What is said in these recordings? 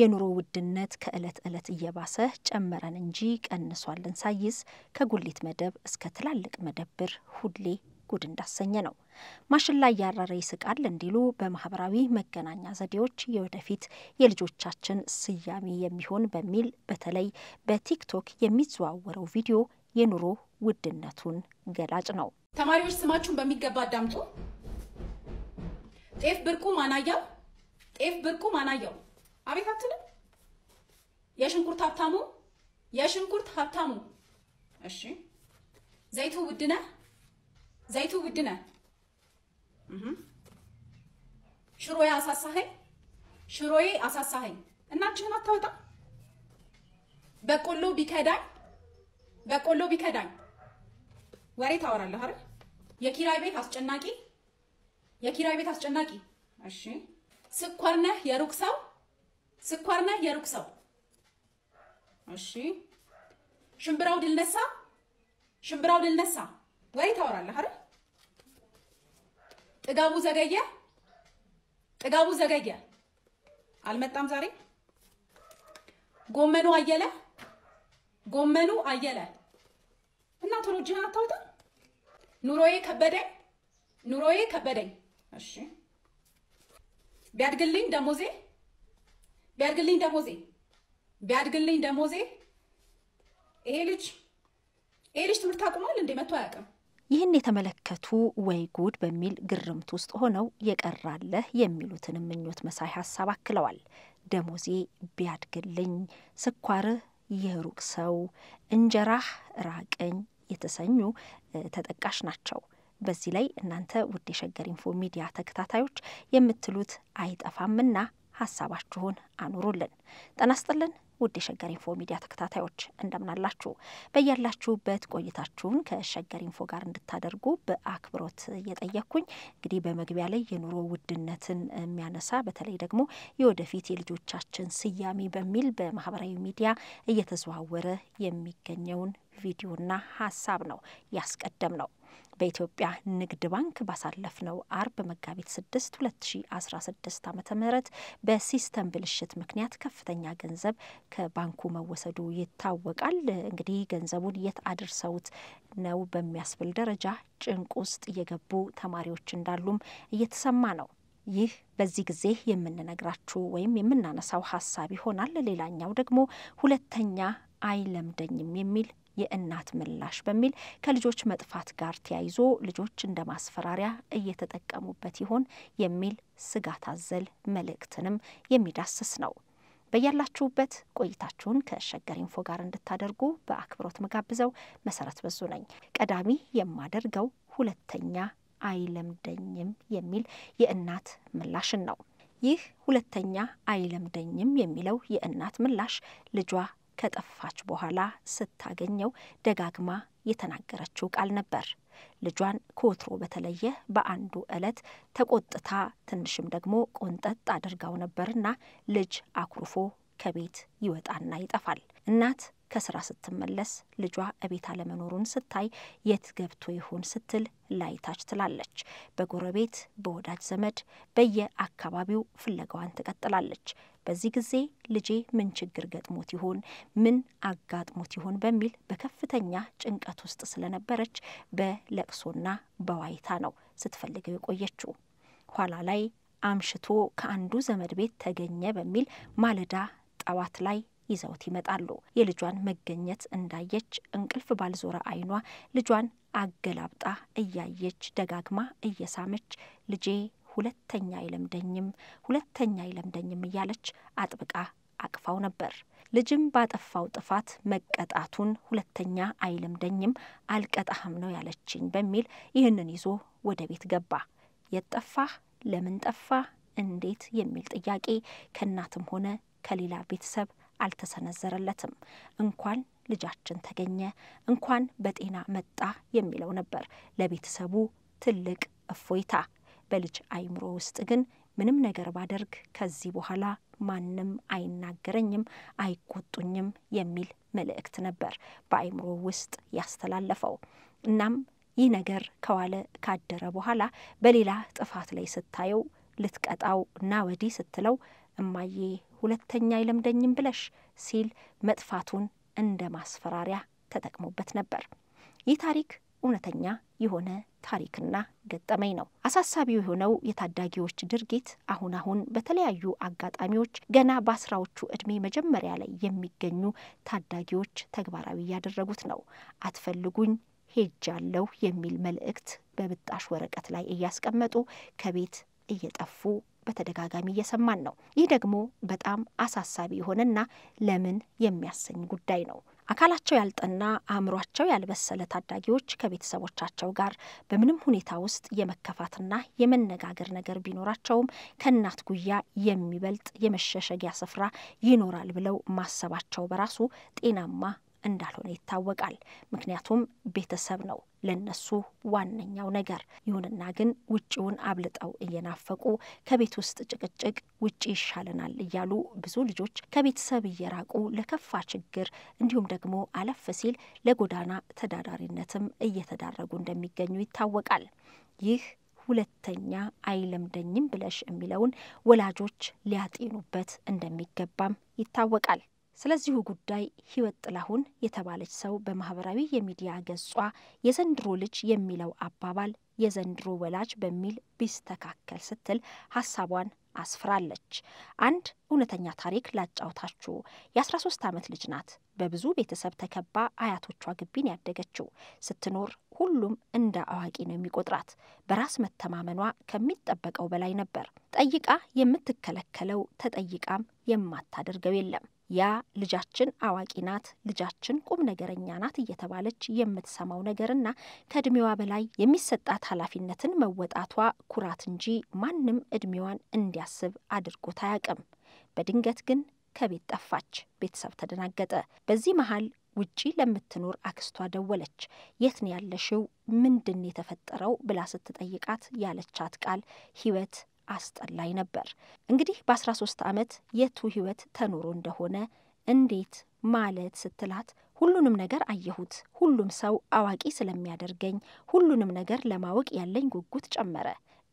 የኑሮ ውድነት ከዕለት ዕለት እየባሰ ጨመረን እንጂ ቀንሷልን ሳይዝ ከጉሊት መደብ እስከ ትላልቅ መደብር ሁሌ ጉድ እንዳሰኘ ነው። ማሽን ላይ ያረረ ይስቃል እንዲሉ በማህበራዊ መገናኛ ዘዴዎች የወደፊት የልጆቻችን ስያሜ የሚሆን በሚል በተለይ በቲክቶክ የሚዘዋወረው ቪዲዮ የኑሮ ውድነቱን ገላጭ ነው። ተማሪዎች ስማችሁን በሚገባ አዳምጡ። ጤፍ ብርቁ ማናያው፣ ጤፍ ብርቁ ማናያው አቤት አትልም። የሽንኩርት ሀብታሙ የሽንኩርት ሀብታሙ እሺ። ዘይቱ ውድ ነህ፣ ዘይቱ ውድ ነህ። ሽሮዬ አሳሳኸኝ፣ ሽሮዬ አሳሳኸኝ። እናችህን አታወጣ። በቆሎ ቢከዳኝ፣ በቆሎ ቢከዳኝ። ወሬ ታወራለህ አይደል? የኪራይ ቤት አስጨናቂ፣ የኪራይ ቤት አስጨናቂ። እሺ። ስኳር ነህ የሩቅ ሰው ስኳር ስኳርና የሩቅ ሰው እሺ። ሽምብራው ልነሳ ሽምብራው ድልነሳ ወይ ታወራለህ አይደል? ጥጋቡ ዘገየ ጥጋቡ ዘገየ አልመጣም ዛሬ። ጎመኑ አየለ ጎመኑ አየለ እና ቶሎ እጅህን አታውጣ። ኑሮዬ ከበደኝ ኑሮዬ ከበደኝ። እሺ ቢያድግልኝ ደሞዜ ቢያድግልኝ ደሞዜ ቢያድግልኝ ደሞዜ ይሄ ልጅ ይሄ ልጅ ትምህርት አቁሟል እንዴ መጥቶ አያውቅም። ይህን የተመለከቱ ወይ ጉድ በሚል ግርምት ውስጥ ሆነው የቀራለህ የሚሉትንም ምኞት መሳይ ሀሳብ አክለዋል። ደሞዜ ቢያድግልኝ፣ ስኳርህ የሩቅ ሰው፣ እንጀራህ ራቀኝ የተሰኙ ተጠቃሽ ናቸው። በዚህ ላይ እናንተ ውድ የሸገር ኢንፎ ሚዲያ ተከታታዮች የምትሉት አይጠፋምና ሀሳባችሁን አኑሩልን። ጠናስጥልን ውድ የሸገር ኢንፎ ሚዲያ ተከታታዮች እንደምናላችሁ በያላችሁበት ቆይታችሁን ከሸገር ኢንፎ ጋር እንድታደርጉ በአክብሮት እየጠየቅኩኝ እንግዲህ በመግቢያ ላይ የኑሮ ውድነትን የሚያነሳ በተለይ ደግሞ የወደፊት የልጆቻችን ስያሜ በሚል በማህበራዊ ሚዲያ እየተዘዋወረ የሚገኘውን ቪዲዮና ሀሳብ ነው ያስቀደም ነው። በኢትዮጵያ ንግድ ባንክ ባሳለፍነው አርብ መጋቢት 6 2016 ዓ ም በሲስተም ብልሽት ምክንያት ከፍተኛ ገንዘብ ከባንኩ መወሰዱ ይታወቃል። እንግዲህ ገንዘቡን የት አድርሰውት ነው በሚያስብል ደረጃ ጭንቅ ውስጥ የገቡ ተማሪዎች እንዳሉም እየተሰማ ነው። ይህ በዚህ ጊዜ የምንነግራችሁ ወይም የምናነሳው ሀሳብ ይሆናል። ሌላኛው ደግሞ ሁለተኛ አይለምደኝም የሚል የእናት ምላሽ በሚል ከልጆች መጥፋት ጋር ተያይዞ ልጆች እንደ ማስፈራሪያ እየተጠቀሙበት ይሆን የሚል ስጋት አዘል መልእክትንም የሚዳስስ ነው። በያላችሁበት ቆይታችሁን ከሸገር ኢንፎ ጋር እንድታደርጉ በአክብሮት መጋብዘው መሰረት በዙ ነኝ። ቀዳሚ የማደርገው ሁለተኛ አይለምደኝም የሚል የእናት ምላሽን ነው። ይህ ሁለተኛ አይለምደኝም የሚለው የእናት ምላሽ ልጇ ከጠፋች በኋላ ስታገኘው ደጋግማ የተናገረችው ቃል ነበር። ልጇን ከወትሮ በተለየ በአንዱ ዕለት ተቆጥታ ትንሽም ደግሞ ቆንጠጥ አድርጋው ነበርና ልጅ አኩርፎ ከቤት ይወጣና ይጠፋል። እናት ከስራ ስትመለስ ልጇ እቤት አለመኖሩን ስታይ የት ገብቶ ይሆን ስትል ላይታች ትላለች። በጎረቤት በወዳጅ ዘመድ በየአካባቢው ፍለጋዋን ትቀጥላለች። በዚህ ጊዜ ልጄ ምን ችግር ገጥሞት ይሆን? ምን አጋጥሞት ይሆን? በሚል በከፍተኛ ጭንቀት ውስጥ ስለነበረች በለቅሶና በዋይታ ነው ስትፈልገው የቆየችው። ኋላ ላይ አምሽቶ ከአንዱ ዘመድ ቤት ተገኘ በሚል ማለዳ ጠዋት ላይ ይዘውት ይመጣሉ። የልጇን መገኘት እንዳየች እንቅልፍ ባልዞረ አይኗ ልጇን አገላብጣ እያየች ደጋግማ እየሳመች ልጄ ሁለተኛ አይለምደኝም፣ ሁለተኛ አይለምደኝም እያለች አጥብቃ አቅፋው ነበር። ልጅም ባጠፋው ጥፋት መቀጣቱን ሁለተኛ አይለምደኝም፣ አልቀጣህም ነው ያለችኝ በሚል ይህንን ይዞ ወደ ቤት ገባ። የጠፋህ ለምን ጠፋ እንዴት የሚል ጥያቄ ከእናትም ሆነ ከሌላ ቤተሰብ አልተሰነዘረለትም። እንኳን ልጃችን ተገኘ፣ እንኳን በጤና መጣ የሚለው ነበር ለቤተሰቡ ትልቅ እፎይታ። በልጅ አይምሮ ውስጥ ግን ምንም ነገር ባደርግ ከዚህ በኋላ ማንም አይናገረኝም፣ አይቆጡኝም የሚል መልእክት ነበር በአይምሮ ውስጥ ያስተላለፈው። እናም ይህ ነገር ከዋለ ካደረ በኋላ በሌላ ጥፋት ላይ ስታየው ልትቀጣው እና ወዲህ ስትለው እማዬ ሁለተኛ አይለምደኝም ብለሽ ሲል መጥፋቱን እንደ ማስፈራሪያ ተጠቅሞበት ነበር። ይህ ታሪክ እውነተኛ የሆነ ታሪክና ገጠመኝ ነው። አሳሳቢው የሆነው የታዳጊዎች ድርጊት አሁን አሁን በተለያዩ አጋጣሚዎች ገና በአስራዎቹ እድሜ መጀመሪያ ላይ የሚገኙ ታዳጊዎች ተግባራዊ እያደረጉት ነው። አትፈልጉኝ ሄጃለሁ የሚል መልእክት በብጣሽ ወረቀት ላይ እያስቀመጡ ከቤት እየጠፉ በተደጋጋሚ እየሰማን ነው። ይህ ደግሞ በጣም አሳሳቢ የሆነና ለምን የሚያሰኝ ጉዳይ ነው። አካላቸው ያልጠና አእምሯቸው ያልበሰለ ታዳጊዎች ከቤተሰቦቻቸው ጋር በምንም ሁኔታ ውስጥ የመከፋትና የመነጋገር ነገር ቢኖራቸውም ከእናት ጉያ የሚበልጥ የመሸሸጊያ ስፍራ ይኖራል ብለው ማሰባቸው በራሱ ጤናማ እንዳልሆነ ይታወቃል። ምክንያቱም ቤተሰብ ነው ለነሱ ዋነኛው ነገር። ይሁንና ግን ውጭውን አብልጠው እየናፈቁ ከቤት ውስጥ ጭቅጭቅ ውጭ ይሻለናል እያሉ ብዙ ልጆች ከቤተሰብ እየራቁ ለከፋ ችግር እንዲሁም ደግሞ አለፍ ሲል ለጎዳና ተዳዳሪነትም እየተዳረጉ እንደሚገኙ ይታወቃል። ይህ ሁለተኛ አይለምደኝም ብለሽ የሚለውን ወላጆች ሊያጤኑበት እንደሚገባም ይታወቃል። ስለዚሁ ጉዳይ ህይወት ጥላሁን የተባለች ሰው በማህበራዊ የሚዲያ ገጿ የዘንድሮ ልጅ የሚለው አባባል የዘንድሮ ወላጅ በሚል ቢስተካከል ስትል ሀሳቧን አስፍራለች። አንድ እውነተኛ ታሪክ ላጫውታችሁ። የ13 ዓመት ልጅ ናት። በብዙ ቤተሰብ ተከባ አያቶቿ ግቢን ያደገችው ስትኖር ሁሉም እንደ አዋቂ ነው የሚቆጥራት። በራስ መተማመኗ ከሚጠበቀው በላይ ነበር። ጠይቃ የምትከለከለው ተጠይቃም የማታደርገው የለም። ያ ልጃችን አዋቂ ናት፣ ልጃችን ቁም ነገረኛ ናት እየተባለች የምትሰማው ነገርና ከእድሜዋ በላይ የሚሰጣት ኃላፊነትን መወጣቷ ኩራት እንጂ ማንም እድሜዋን እንዲያስብ አድርጎት አያውቅም። በድንገት ግን ከቤት ጠፋች። ቤተሰብ ተደናገጠ። በዚህ መሀል ውጪ ለምትኖር አክስቷ ደወለች። የት ነው ያለሽው? ምንድን የተፈጠረው? ብላ ስትጠይቃት ያለቻት ቃል ህይወት አስጠላኝ ነበር። እንግዲህ በ13 ዓመት የቱ ህይወት ተኖሮ እንደሆነ እንዴት ማለት ስትላት ሁሉንም ነገር አየሁት። ሁሉም ሰው አዋቂ ስለሚያደርገኝ ሁሉንም ነገር ለማወቅ ያለኝ ጉጉት ጨመረ።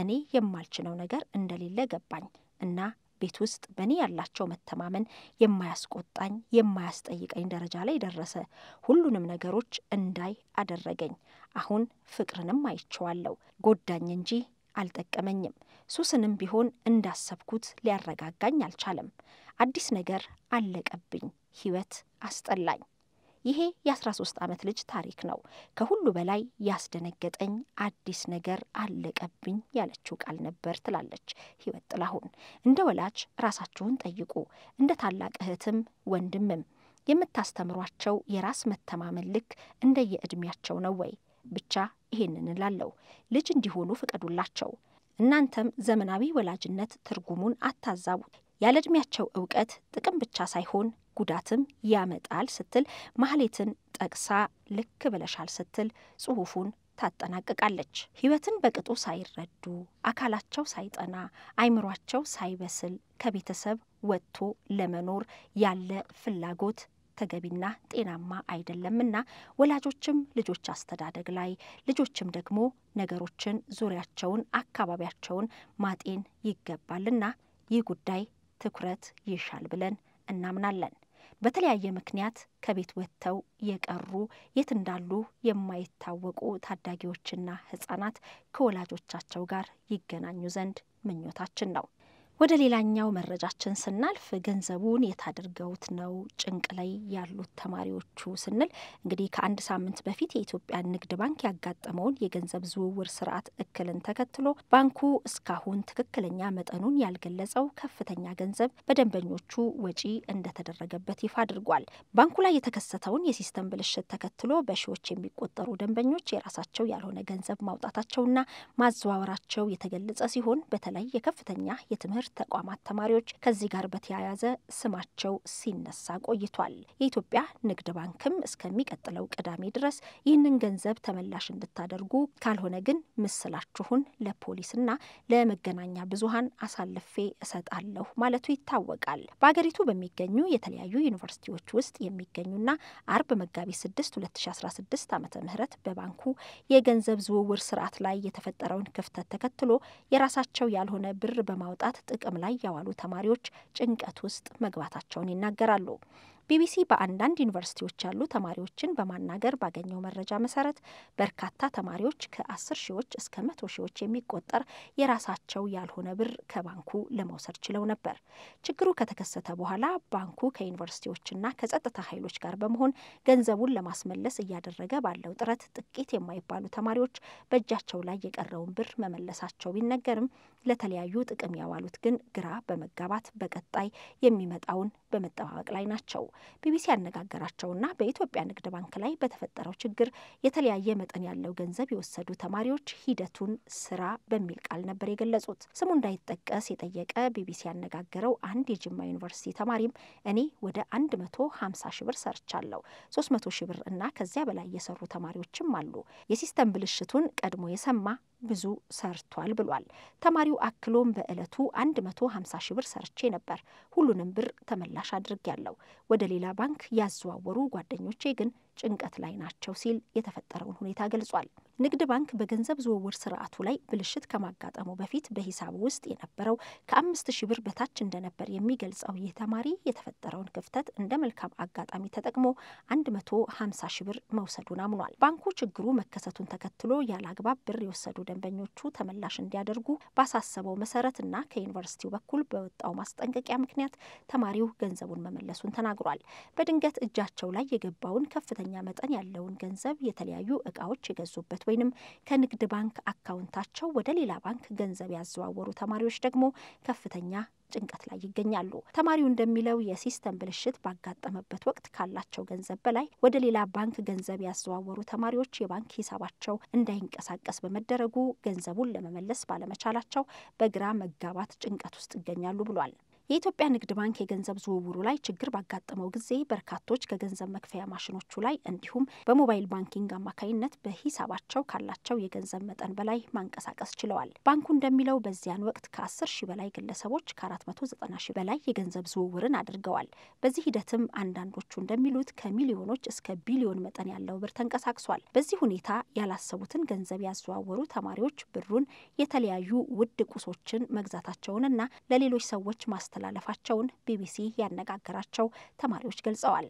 እኔ የማልችለው ነገር እንደሌለ ገባኝ እና ቤት ውስጥ በእኔ ያላቸው መተማመን የማያስቆጣኝ የማያስጠይቀኝ ደረጃ ላይ ደረሰ። ሁሉንም ነገሮች እንዳይ አደረገኝ። አሁን ፍቅርንም አይቸዋለሁ። ጎዳኝ እንጂ አልጠቀመኝም። ሱስንም ቢሆን እንዳሰብኩት ሊያረጋጋኝ አልቻለም። አዲስ ነገር አለቀብኝ፣ ህይወት አስጠላኝ። ይሄ የ13 ዓመት ልጅ ታሪክ ነው። ከሁሉ በላይ ያስደነገጠኝ አዲስ ነገር አለቀብኝ ያለችው ቃል ነበር ትላለች ህይወት ጥላሁን። እንደ ወላጅ ራሳችሁን ጠይቁ፣ እንደ ታላቅ እህትም ወንድምም የምታስተምሯቸው የራስ መተማመን ልክ እንደየዕድሜያቸው ነው ወይ? ብቻ ይሄንን እላለሁ፣ ልጅ እንዲሆኑ ፍቀዱላቸው። እናንተም ዘመናዊ ወላጅነት ትርጉሙን አታዛቡት። ያለ እውቀት ጥቅም ብቻ ሳይሆን ጉዳትም ያመጣል ስትል ማህሌትን ጠቅሳ ልክ ብለሻል ስትል ጽሁፉን ታጠናቅቃለች። ህይወትን በቅጡ ሳይረዱ አካላቸው ሳይጠና አይምሯቸው ሳይበስል ከቤተሰብ ወጥቶ ለመኖር ያለ ፍላጎት ተገቢና ጤናማ አይደለምና ወላጆችም ልጆች አስተዳደግ ላይ ልጆችም ደግሞ ነገሮችን ዙሪያቸውን፣ አካባቢያቸውን ማጤን ይገባልና ይህ ጉዳይ ትኩረት ይሻል ብለን እናምናለን። በተለያየ ምክንያት ከቤት ወጥተው የቀሩ የት እንዳሉ የማይታወቁ ታዳጊዎችና ህጻናት ከወላጆቻቸው ጋር ይገናኙ ዘንድ ምኞታችን ነው። ወደ ሌላኛው መረጃችን ስናልፍ ገንዘቡን የታደርገውት ነው ጭንቅ ላይ ያሉት ተማሪዎቹ ስንል እንግዲህ ከአንድ ሳምንት በፊት የኢትዮጵያ ንግድ ባንክ ያጋጠመውን የገንዘብ ዝውውር ስርዓት እክልን ተከትሎ ባንኩ እስካሁን ትክክለኛ መጠኑን ያልገለጸው ከፍተኛ ገንዘብ በደንበኞቹ ወጪ እንደተደረገበት ይፋ አድርጓል። ባንኩ ላይ የተከሰተውን የሲስተም ብልሽት ተከትሎ በሺዎች የሚቆጠሩ ደንበኞች የራሳቸው ያልሆነ ገንዘብ ማውጣታቸውና ማዘዋወራቸው የተገለጸ ሲሆን በተለይ የከፍተኛ የትምህርት የትምህርት ተቋማት ተማሪዎች ከዚህ ጋር በተያያዘ ስማቸው ሲነሳ ቆይቷል። የኢትዮጵያ ንግድ ባንክም እስከሚቀጥለው ቅዳሜ ድረስ ይህንን ገንዘብ ተመላሽ እንድታደርጉ ካልሆነ ግን ምስላችሁን ለፖሊስና ለመገናኛ ብዙሃን አሳልፌ እሰጣለሁ ማለቱ ይታወቃል። በሀገሪቱ በሚገኙ የተለያዩ ዩኒቨርሲቲዎች ውስጥ የሚገኙና አርብ መጋቢት 6 2016 ዓ ም በባንኩ የገንዘብ ዝውውር ስርዓት ላይ የተፈጠረውን ክፍተት ተከትሎ የራሳቸው ያልሆነ ብር በማውጣት ጥቅም ላይ ያዋሉ ተማሪዎች ጭንቀት ውስጥ መግባታቸውን ይናገራሉ። ቢቢሲ በአንዳንድ ዩኒቨርሲቲዎች ያሉ ተማሪዎችን በማናገር ባገኘው መረጃ መሰረት በርካታ ተማሪዎች ከአስር ሺዎች እስከ መቶ ሺዎች የሚቆጠር የራሳቸው ያልሆነ ብር ከባንኩ ለመውሰድ ችለው ነበር። ችግሩ ከተከሰተ በኋላ ባንኩ ከዩኒቨርሲቲዎችና ከጸጥታ ኃይሎች ጋር በመሆን ገንዘቡን ለማስመለስ እያደረገ ባለው ጥረት ጥቂት የማይባሉ ተማሪዎች በእጃቸው ላይ የቀረውን ብር መመለሳቸው ቢነገርም ለተለያዩ ጥቅም ያዋሉት ግን ግራ በመጋባት በቀጣይ የሚመጣውን በመጠባበቅ ላይ ናቸው። ቢቢሲ ያነጋገራቸውና በኢትዮጵያ ንግድ ባንክ ላይ በተፈጠረው ችግር የተለያየ መጠን ያለው ገንዘብ የወሰዱ ተማሪዎች ሂደቱን ስራ በሚል ቃል ነበር የገለጹት። ስሙ እንዳይጠቀስ የጠየቀ ቢቢሲ ያነጋገረው አንድ የጅማ ዩኒቨርሲቲ ተማሪም እኔ ወደ 150 ሺህ ብር ሰርቻለሁ፣ 300 ሺህ ብር እና ከዚያ በላይ የሰሩ ተማሪዎችም አሉ። የሲስተም ብልሽቱን ቀድሞ የሰማ ብዙ ሰርቷል ብሏል። ተማሪው አክሎም በዕለቱ 150 ሺህ ብር ሰርቼ ነበር። ሁሉንም ብር ተመላሽ ያለው ወደ ሌላ ባንክ ያዘዋወሩ ጓደኞቼ ግን ጭንቀት ላይ ናቸው ሲል የተፈጠረውን ሁኔታ ገልጿል። ንግድ ባንክ በገንዘብ ዝውውር ስርዓቱ ላይ ብልሽት ከማጋጠሙ በፊት በሂሳብ ውስጥ የነበረው ከአምስት ሺህ ብር በታች እንደነበር የሚገልጸው ይህ ተማሪ የተፈጠረውን ክፍተት እንደ መልካም አጋጣሚ ተጠቅሞ 150 ሺህ ብር መውሰዱን አምኗል። ባንኩ ችግሩ መከሰቱን ተከትሎ ያለ አግባብ ብር የወሰዱ ደንበኞቹ ተመላሽ እንዲያደርጉ ባሳሰበው መሰረት እና ከዩኒቨርሲቲው በኩል በወጣው ማስጠንቀቂያ ምክንያት ተማሪው ገንዘቡን መመለሱን ተናግሯል። በድንገት እጃቸው ላይ የገባውን ከፍተኛ መጠን ያለውን ገንዘብ የተለያዩ እቃዎች የገዙበት ወይንም ከንግድ ባንክ አካውንታቸው ወደ ሌላ ባንክ ገንዘብ ያዘዋወሩ ተማሪዎች ደግሞ ከፍተኛ ጭንቀት ላይ ይገኛሉ። ተማሪው እንደሚለው የሲስተም ብልሽት ባጋጠመበት ወቅት ካላቸው ገንዘብ በላይ ወደ ሌላ ባንክ ገንዘብ ያዘዋወሩ ተማሪዎች የባንክ ሂሳባቸው እንዳይንቀሳቀስ በመደረጉ ገንዘቡን ለመመለስ ባለመቻላቸው በግራ መጋባት ጭንቀት ውስጥ ይገኛሉ ብሏል። የኢትዮጵያ ንግድ ባንክ የገንዘብ ዝውውሩ ላይ ችግር ባጋጠመው ጊዜ በርካቶች ከገንዘብ መክፈያ ማሽኖቹ ላይ እንዲሁም በሞባይል ባንኪንግ አማካይነት በሂሳባቸው ካላቸው የገንዘብ መጠን በላይ ማንቀሳቀስ ችለዋል። ባንኩ እንደሚለው በዚያን ወቅት ከ10 ሺ በላይ ግለሰቦች ከ490 ሺህ በላይ የገንዘብ ዝውውርን አድርገዋል። በዚህ ሂደትም አንዳንዶቹ እንደሚሉት ከሚሊዮኖች እስከ ቢሊዮን መጠን ያለው ብር ተንቀሳቅሷል። በዚህ ሁኔታ ያላሰቡትን ገንዘብ ያዘዋወሩ ተማሪዎች ብሩን የተለያዩ ውድ ቁሶችን መግዛታቸውንና ለሌሎች ሰዎች ማስ ማስተላለፋቸውን ቢቢሲ ያነጋገራቸው ተማሪዎች ገልጸዋል።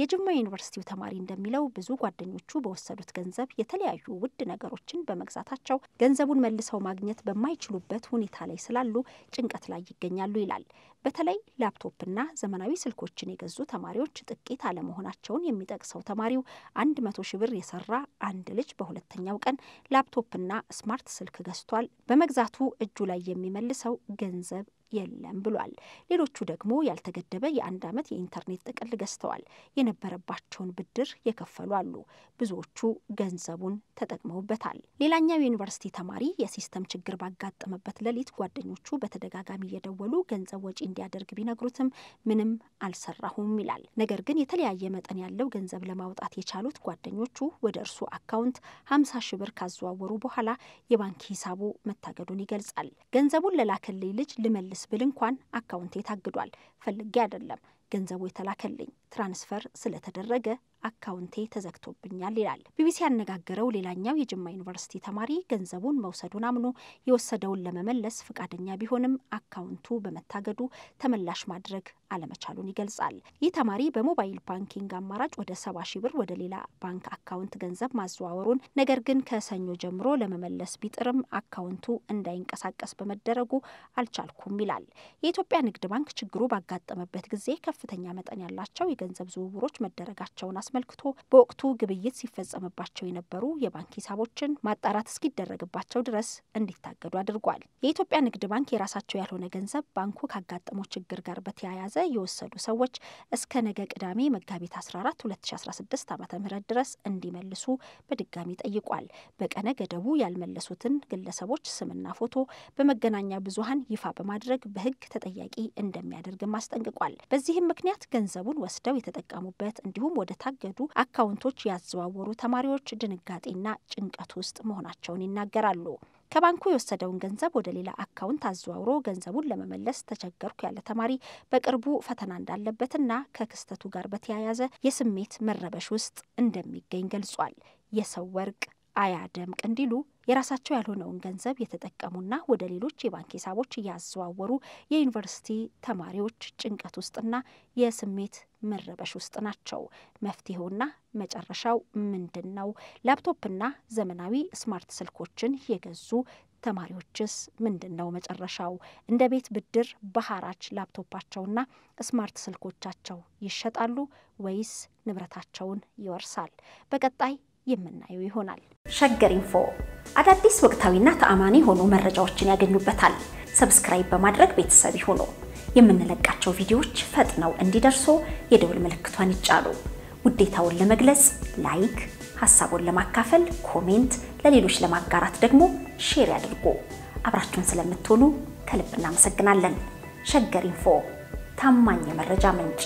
የጅማ ዩኒቨርሲቲው ተማሪ እንደሚለው ብዙ ጓደኞቹ በወሰዱት ገንዘብ የተለያዩ ውድ ነገሮችን በመግዛታቸው ገንዘቡን መልሰው ማግኘት በማይችሉበት ሁኔታ ላይ ስላሉ ጭንቀት ላይ ይገኛሉ ይላል። በተለይ ላፕቶፕና ዘመናዊ ስልኮችን የገዙ ተማሪዎች ጥቂት አለመሆናቸውን የሚጠቅሰው ተማሪው አንድ መቶ ሺ ብር የሰራ አንድ ልጅ በሁለተኛው ቀን ላፕቶፕና ስማርት ስልክ ገዝቷል። በመግዛቱ እጁ ላይ የሚመልሰው ገንዘብ የለም ብሏል። ሌሎቹ ደግሞ ያልተገደበ የአንድ ዓመት የኢንተርኔት ጥቅል ገዝተዋል። የነበረባቸውን ብድር የከፈሉ አሉ። ብዙዎቹ ገንዘቡን ተጠቅመውበታል። ሌላኛው የዩኒቨርሲቲ ተማሪ የሲስተም ችግር ባጋጠመበት ሌሊት ጓደኞቹ በተደጋጋሚ እየደወሉ ገንዘብ ወጪ እንዲያደርግ ቢነግሩትም ምንም አልሰራሁም ይላል። ነገር ግን የተለያየ መጠን ያለው ገንዘብ ለማውጣት የቻሉት ጓደኞቹ ወደ እርሱ አካውንት 50 ሺ ብር ካዘዋወሩ በኋላ የባንክ ሂሳቡ መታገዱን ይገልጻል። ገንዘቡን ለላከልኝ ልጅ ልመልስ ልመልስ ብል እንኳን አካውንቴ ታግዷል፣ ፈልጌ አይደለም ገንዘቡ የተላከልኝ ትራንስፈር ስለተደረገ አካውንቴ ተዘግቶብኛል ይላል። ቢቢሲ ያነጋገረው ሌላኛው የጅማ ዩኒቨርሲቲ ተማሪ ገንዘቡን መውሰዱን አምኖ የወሰደውን ለመመለስ ፍቃደኛ ቢሆንም አካውንቱ በመታገዱ ተመላሽ ማድረግ አለመቻሉን ይገልጻል። ይህ ተማሪ በሞባይል ባንኪንግ አማራጭ ወደ ሰባ ሺ ብር ወደ ሌላ ባንክ አካውንት ገንዘብ ማዘዋወሩን ነገር ግን ከሰኞ ጀምሮ ለመመለስ ቢጥርም አካውንቱ እንዳይንቀሳቀስ በመደረጉ አልቻልኩም ይላል። የኢትዮጵያ ንግድ ባንክ ችግሩ ባጋጠመበት ጊዜ ከፍተኛ መጠን ያላቸው የገንዘብ ዝውውሮች መደረጋቸውን አስመልክቶ በወቅቱ ግብይት ሲፈጸምባቸው የነበሩ የባንክ ሂሳቦችን ማጣራት እስኪደረግባቸው ድረስ እንዲታገዱ አድርጓል። የኢትዮጵያ ንግድ ባንክ የራሳቸው ያልሆነ ገንዘብ ባንኩ ካጋጠመው ችግር ጋር በተያያዘ የወሰዱ ሰዎች እስከ ነገ ቅዳሜ መጋቢት 14 2016 ዓ ም ድረስ እንዲመልሱ በድጋሚ ጠይቋል። በቀነ ገደቡ ያልመለሱትን ግለሰቦች ስምና ፎቶ በመገናኛ ብዙሃን ይፋ በማድረግ በህግ ተጠያቂ እንደሚያደርግም አስጠንቅቋል። በዚህም ምክንያት ገንዘቡን ወስደው የተጠቀሙበት እንዲሁም ወደ ታገዱ አካውንቶች ያዘዋወሩ ተማሪዎች ድንጋጤና ጭንቀት ውስጥ መሆናቸውን ይናገራሉ። ከባንኩ የወሰደውን ገንዘብ ወደ ሌላ አካውንት አዘዋውሮ ገንዘቡን ለመመለስ ተቸገርኩ ያለ ተማሪ በቅርቡ ፈተና እንዳለበትና ከክስተቱ ጋር በተያያዘ የስሜት መረበሽ ውስጥ እንደሚገኝ ገልጿል። የሰው ወርቅ አያደምቅ እንዲሉ የራሳቸው ያልሆነውን ገንዘብ የተጠቀሙና ወደ ሌሎች የባንክ ሂሳቦች እያዘዋወሩ የዩኒቨርሲቲ ተማሪዎች ጭንቀት ውስጥና የስሜት መረበሽ ውስጥ ናቸው። መፍትሄውና መጨረሻው ምንድን ነው? ላፕቶፕና ዘመናዊ ስማርት ስልኮችን የገዙ ተማሪዎችስ ምንድን ነው መጨረሻው? እንደ ቤት ብድር በሐራጅ ላፕቶፓቸውና ስማርት ስልኮቻቸው ይሸጣሉ ወይስ ንብረታቸውን ይወርሳል? በቀጣይ የምናየው ይሆናል። ሸገር ኢንፎ አዳዲስ ወቅታዊና ተአማኒ የሆኑ መረጃዎችን ያገኙበታል። ሰብስክራይብ በማድረግ ቤተሰብ ይሁኑ። የምንለቃቸው ቪዲዮዎች ፈጥነው እንዲደርሱ የደውል ምልክቷን ይጫኑ። ውዴታውን ለመግለጽ ላይክ፣ ሀሳቡን ለማካፈል ኮሜንት፣ ለሌሎች ለማጋራት ደግሞ ሼር ያድርጉ። አብራችሁን ስለምትሆኑ ከልብ እናመሰግናለን። ሸገር ኢንፎ ታማኝ የመረጃ ምንጭ